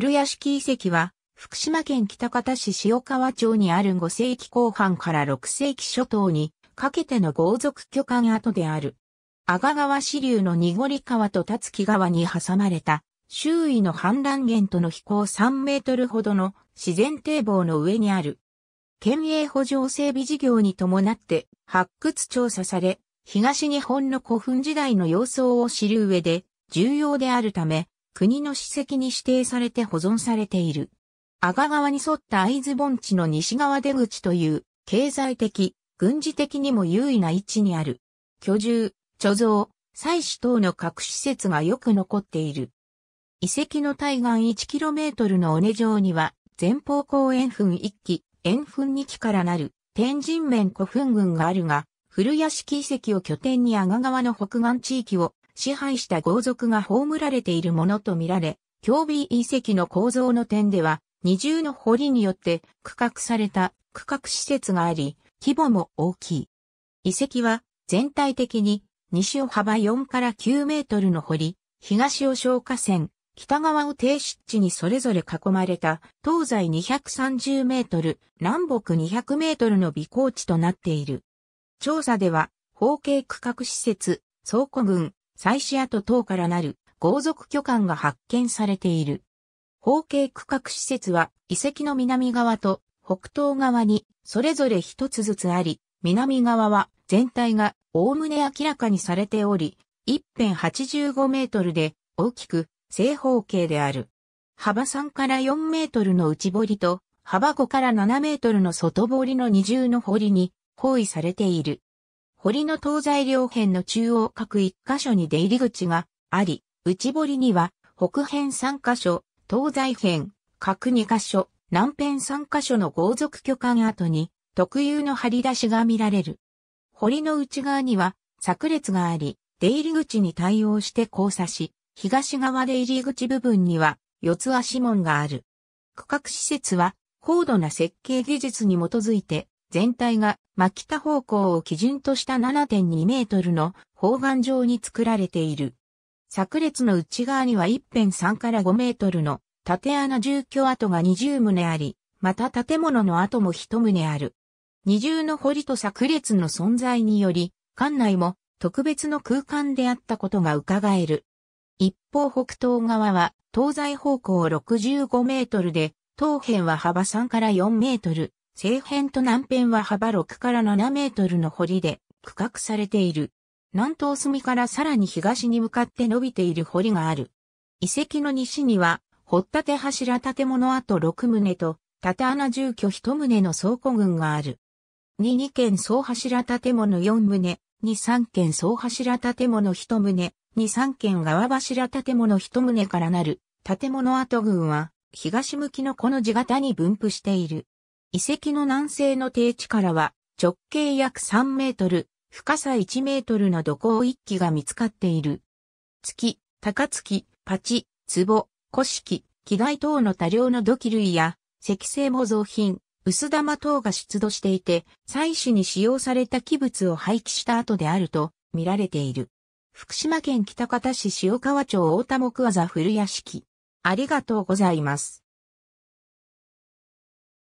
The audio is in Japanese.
古屋敷遺跡は、福島県北方市塩川町にある5世紀後半から6世紀初頭にかけての豪族巨漢跡である。阿賀川支流の濁り川と辰木川に挟まれた周囲の氾濫源との飛行3メートルほどの自然堤防の上にある。県営補助整備事業に伴って発掘調査され、東日本の古墳時代の様相を知る上で重要であるため、国の史跡に指定されて保存されている。阿賀川に沿った会津盆地の西側出口という経済的、軍事的にも優位な位置にある。居住、貯蔵、祭祀等の各施設がよく残っている。遺跡の対岸 1km の尾根上には、前方後円墳1基、円墳2基からなる天神面古墳群があるが、古屋敷遺跡を拠点に阿賀川の北岸地域を支配した豪族が葬られているものとみられ、京美遺跡の構造の点では、二重の堀によって区画された区画施設があり、規模も大きい。遺跡は全体的に西を幅4から9メートルの堀、東を消火線、北側を低湿地にそれぞれ囲まれた東西230メートル、南北200メートルの微高地となっている。調査では、方形区画施設、倉庫群、祭祀跡等からなる豪族巨漢が発見されている。方形区画施設は遺跡の南側と北東側にそれぞれ一つずつあり、南側は全体が概ね明らかにされており、一辺85メートルで大きく正方形である。幅3から4メートルの内堀と幅5から7メートルの外堀の二重の堀に包囲されている。堀の東西両辺の中央各1箇所に出入り口があり、内堀には北辺3箇所、東西辺、各2箇所、南辺3箇所の豪族巨漢跡に特有の張り出しが見られる。堀の内側には炸裂があり、出入り口に対応して交差し、東側出入り口部分には四つ足門がある。区画施設は高度な設計技術に基づいて全体が真北方向を基準とした7.2メートルの方眼状に作られている。炸裂の内側には一辺3から5メートルの縦穴住居跡が20棟あり、また建物の跡も1棟ある。二重の堀と炸裂の存在により、館内も特別の空間であったことが伺える。一方北東側は東西方向65メートルで、東辺は幅3から4メートル、西辺と南辺は幅6から7メートルの堀で区画されている。南東隅からさらに東に向かって伸びている堀がある。遺跡の西には、掘立柱建物跡6棟と、縦穴住居1棟の倉庫群がある。2、2軒総柱建物4棟、2、3軒総柱建物1棟、2、3軒側柱建物1棟からなる建物跡群は、東向きのこの地形に分布している。遺跡の南西の低地からは、直径約3メートル、深さ1メートルの土工一基が見つかっている。月、高月、パチ、壺、古式、機外等の多量の土器類や、石製模造品、薄玉等が出土していて、祭祀に使用された器物を廃棄した後であると見られている。福島県北方市塩川町大田木技古屋敷。ありがとうございます。